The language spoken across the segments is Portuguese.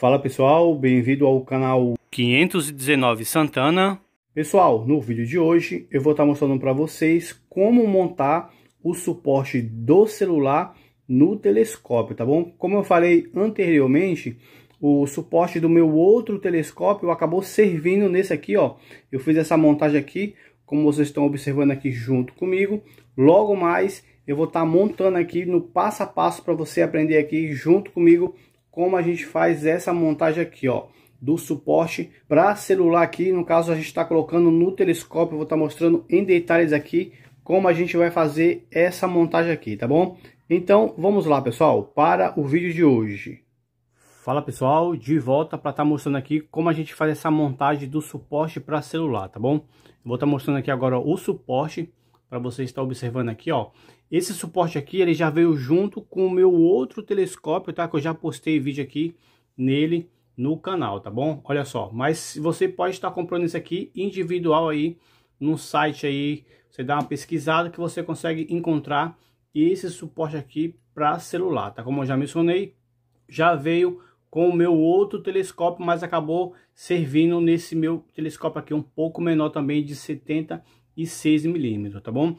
Fala pessoal, bem-vindo ao canal 519 Santana. Pessoal, no vídeo de hoje eu vou estar tá mostrando para vocês como montar o suporte do celular no telescópio, tá bom? Como eu falei anteriormente, o suporte do meu outro telescópio acabou servindo nesse aqui, ó. Eu fiz essa montagem aqui, como vocês estão observando aqui junto comigo. Logo mais eu vou estar tá montando aqui no passo a passo para você aprender aqui junto comigo como a gente faz essa montagem aqui, ó, do suporte para celular aqui, no caso a gente está colocando no telescópio, vou estar tá mostrando em detalhes aqui como a gente vai fazer essa montagem aqui, tá bom? Então, vamos lá, pessoal, para o vídeo de hoje. Fala pessoal, de volta para estar tá mostrando aqui como a gente faz essa montagem do suporte para celular, tá bom? Vou estar tá mostrando aqui agora o suporte para você estar observando aqui, ó. Esse suporte aqui, ele já veio junto com o meu outro telescópio, tá? Que eu já postei vídeo aqui nele no canal, tá bom? Olha só, mas você pode estar comprando esse aqui individual aí no site aí, você dá uma pesquisada que você consegue encontrar esse suporte aqui para celular, tá? Como eu já mencionei, já veio com o meu outro telescópio, mas acabou servindo nesse meu telescópio aqui um pouco menor também de 70 e 6 milímetros, tá bom?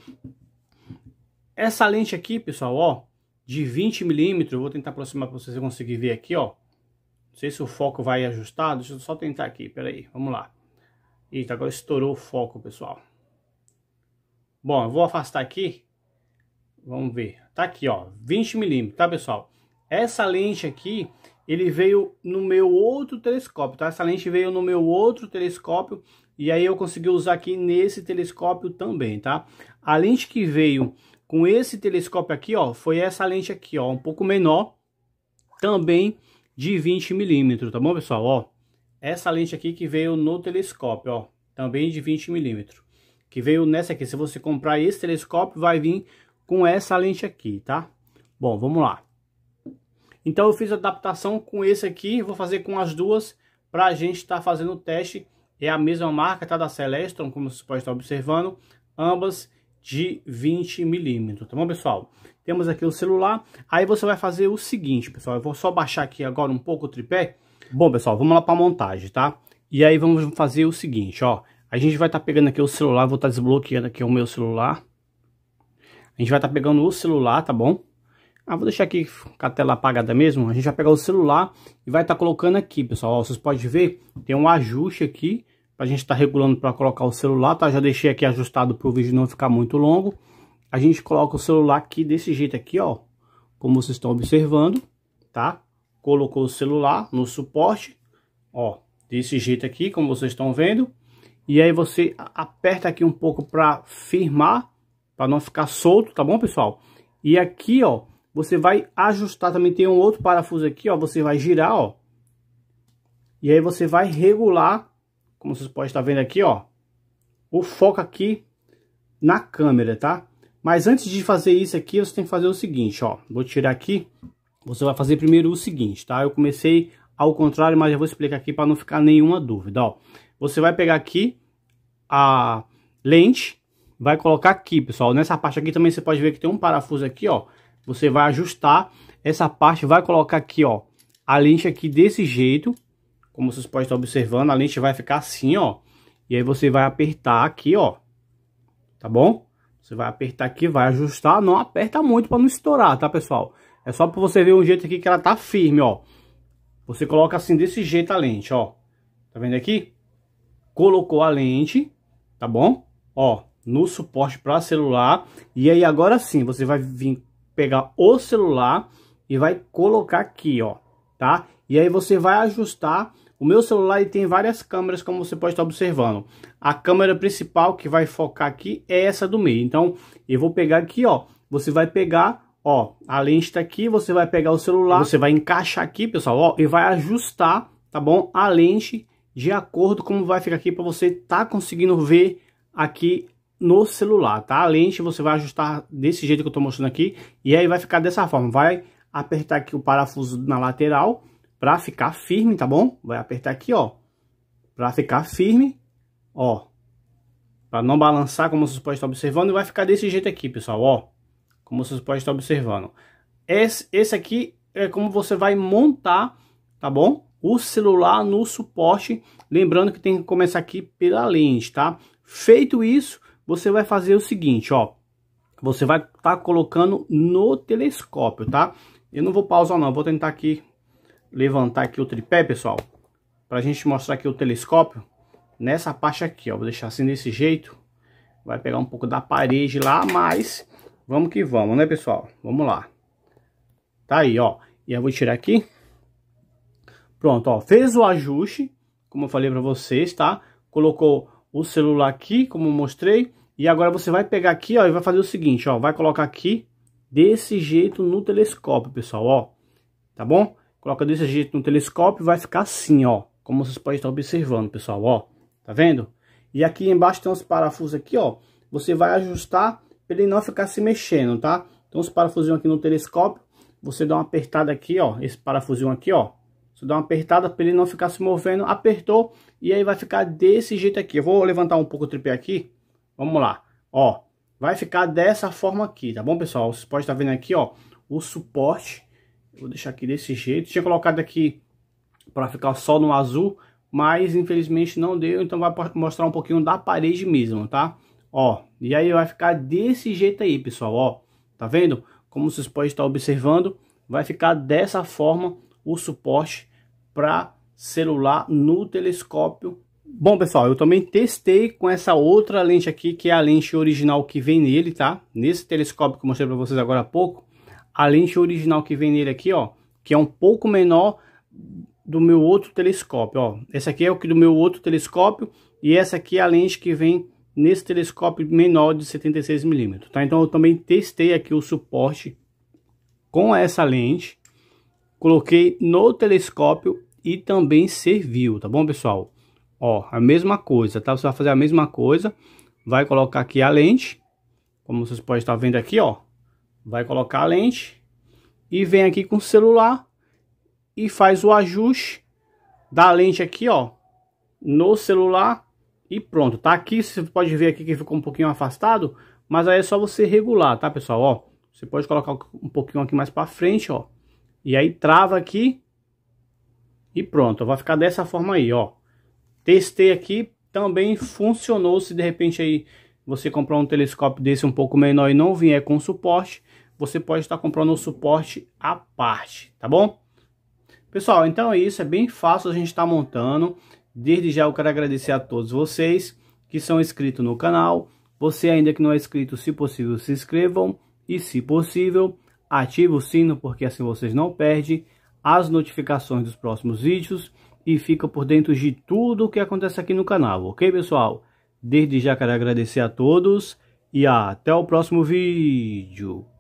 Essa lente aqui, pessoal, ó, de 20 milímetros, vou tentar aproximar para vocês conseguir ver aqui, ó. Não sei se o foco vai ajustar, deixa eu só tentar aqui, peraí, vamos lá. Eita, agora estourou o foco, pessoal. Bom, eu vou afastar aqui, vamos ver. Tá aqui, ó, 20 milímetros, tá, pessoal? Essa lente aqui, ele veio no meu outro telescópio, tá? Essa lente veio no meu outro telescópio e aí eu consegui usar aqui nesse telescópio também, tá? A lente que veio com esse telescópio aqui, ó, foi essa lente aqui, ó, um pouco menor, também de 20 milímetros, tá bom, pessoal? Ó, essa lente aqui que veio no telescópio, ó, também de 20 milímetros, que veio nessa aqui. Se você comprar esse telescópio, vai vir com essa lente aqui, tá? Bom, vamos lá. Então eu fiz adaptação com esse aqui, vou fazer com as duas para a gente estar tá fazendo o teste é a mesma marca, tá? Da Celestron, como vocês podem estar observando, ambas de 20 milímetros, tá bom, pessoal? Temos aqui o celular, aí você vai fazer o seguinte, pessoal, eu vou só baixar aqui agora um pouco o tripé. Bom, pessoal, vamos lá para a montagem, tá? E aí vamos fazer o seguinte, ó, a gente vai estar tá pegando aqui o celular, vou estar tá desbloqueando aqui o meu celular. A gente vai estar tá pegando o celular, tá bom? Ah, vou deixar aqui com a tela apagada mesmo. A gente vai pegar o celular e vai estar tá colocando aqui, pessoal. Ó, vocês podem ver, tem um ajuste aqui a gente está regulando para colocar o celular, tá? Já deixei aqui ajustado para o vídeo não ficar muito longo. A gente coloca o celular aqui desse jeito aqui, ó, como vocês estão observando, tá? Colocou o celular no suporte, ó, desse jeito aqui, como vocês estão vendo. E aí você aperta aqui um pouco para firmar, para não ficar solto, tá bom, pessoal? E aqui, ó, você vai ajustar, também tem um outro parafuso aqui, ó, você vai girar, ó. E aí você vai regular como vocês podem estar vendo aqui, ó. O foco aqui na câmera, tá? Mas antes de fazer isso aqui, você tem que fazer o seguinte, ó. Vou tirar aqui. Você vai fazer primeiro o seguinte, tá? Eu comecei ao contrário, mas eu vou explicar aqui para não ficar nenhuma dúvida, ó. Você vai pegar aqui a lente, vai colocar aqui, pessoal. Nessa parte aqui também você pode ver que tem um parafuso aqui, ó. Você vai ajustar essa parte, vai colocar aqui, ó, a lente aqui desse jeito, como vocês podem estar observando, a lente vai ficar assim, ó. E aí você vai apertar aqui, ó. Tá bom? Você vai apertar aqui, vai ajustar. Não aperta muito para não estourar, tá, pessoal? É só para você ver um jeito aqui que ela tá firme, ó. Você coloca assim, desse jeito a lente, ó. Tá vendo aqui? Colocou a lente, tá bom? Ó, no suporte para celular. E aí agora sim, você vai vir pegar o celular e vai colocar aqui, ó, tá? E aí você vai ajustar o meu celular tem várias câmeras, como você pode estar observando. A câmera principal que vai focar aqui é essa do meio. Então, eu vou pegar aqui, ó. Você vai pegar, ó, a lente está aqui, você vai pegar o celular, você vai encaixar aqui, pessoal, ó, e vai ajustar, tá bom? A lente de acordo com como vai ficar aqui para você tá conseguindo ver aqui no celular, tá? A lente você vai ajustar desse jeito que eu estou mostrando aqui e aí vai ficar dessa forma. Vai apertar aqui o parafuso na lateral para ficar firme, tá bom? Vai apertar aqui, ó, para ficar firme, ó, para não balançar como vocês podem estar observando, vai ficar desse jeito aqui, pessoal, ó, como vocês podem estar observando. Esse, esse aqui é como você vai montar, tá bom? O celular no suporte, lembrando que tem que começar aqui pela lente, tá? Feito isso, você vai fazer o seguinte, ó, você vai estar tá colocando no telescópio, tá? Eu não vou pausar não, vou tentar aqui levantar aqui o tripé, pessoal, para a gente mostrar aqui o telescópio, nessa parte aqui, ó, vou deixar assim desse jeito, vai pegar um pouco da parede lá, mas vamos que vamos, né, pessoal? Vamos lá. Tá aí, ó, e eu vou tirar aqui. Pronto, ó, fez o ajuste, como eu falei para vocês, tá? Colocou o celular aqui, como eu mostrei, e agora você vai pegar aqui, ó, e vai fazer o seguinte, ó, vai colocar aqui desse jeito no telescópio, pessoal, ó, tá bom? Coloca desse jeito no telescópio, vai ficar assim, ó. Como vocês podem estar observando, pessoal, ó. Tá vendo? E aqui embaixo tem uns parafusos aqui, ó. Você vai ajustar para ele não ficar se mexendo, tá? Então, os parafusinhos aqui no telescópio, você dá uma apertada aqui, ó. Esse parafusinho aqui, ó. Você dá uma apertada para ele não ficar se movendo. Apertou e aí vai ficar desse jeito aqui. Eu vou levantar um pouco o tripé aqui. Vamos lá. Ó, vai ficar dessa forma aqui, tá bom, pessoal? Vocês podem estar vendo aqui, ó, o suporte Vou deixar aqui desse jeito. Tinha colocado aqui para ficar só no azul, mas infelizmente não deu, então vai mostrar um pouquinho da parede mesmo, tá? Ó, e aí vai ficar desse jeito aí, pessoal, ó. Tá vendo? Como vocês podem estar observando, vai ficar dessa forma o suporte para celular no telescópio. Bom, pessoal, eu também testei com essa outra lente aqui, que é a lente original que vem nele, tá? Nesse telescópio que eu mostrei para vocês agora há pouco, a lente original que vem nele aqui, ó, que é um pouco menor do meu outro telescópio, ó. Esse aqui é o que do meu outro telescópio e essa aqui é a lente que vem nesse telescópio menor de 76 mm, tá? Então eu também testei aqui o suporte com essa lente, coloquei no telescópio e também serviu, tá bom, pessoal? Ó, a mesma coisa, tá? Você vai fazer a mesma coisa, vai colocar aqui a lente, como vocês podem estar vendo aqui, ó, vai colocar a lente e vem aqui com o celular e faz o ajuste da lente aqui, ó, no celular e pronto, tá? Aqui você pode ver aqui que ficou um pouquinho afastado, mas aí é só você regular, tá, pessoal? Ó, você pode colocar um pouquinho aqui mais para frente, ó, e aí trava aqui e pronto, vai ficar dessa forma aí, ó. Testei aqui, também funcionou, se de repente aí você comprar um telescópio desse um pouco menor e não vier com suporte, você pode estar comprando o suporte à parte, tá bom? Pessoal, então é isso, é bem fácil a gente estar tá montando. Desde já eu quero agradecer a todos vocês que são inscritos no canal. Você ainda que não é inscrito, se possível, se inscrevam. E se possível, ative o sino, porque assim vocês não perdem as notificações dos próximos vídeos. E fica por dentro de tudo o que acontece aqui no canal, ok pessoal? Desde já quero agradecer a todos e até o próximo vídeo.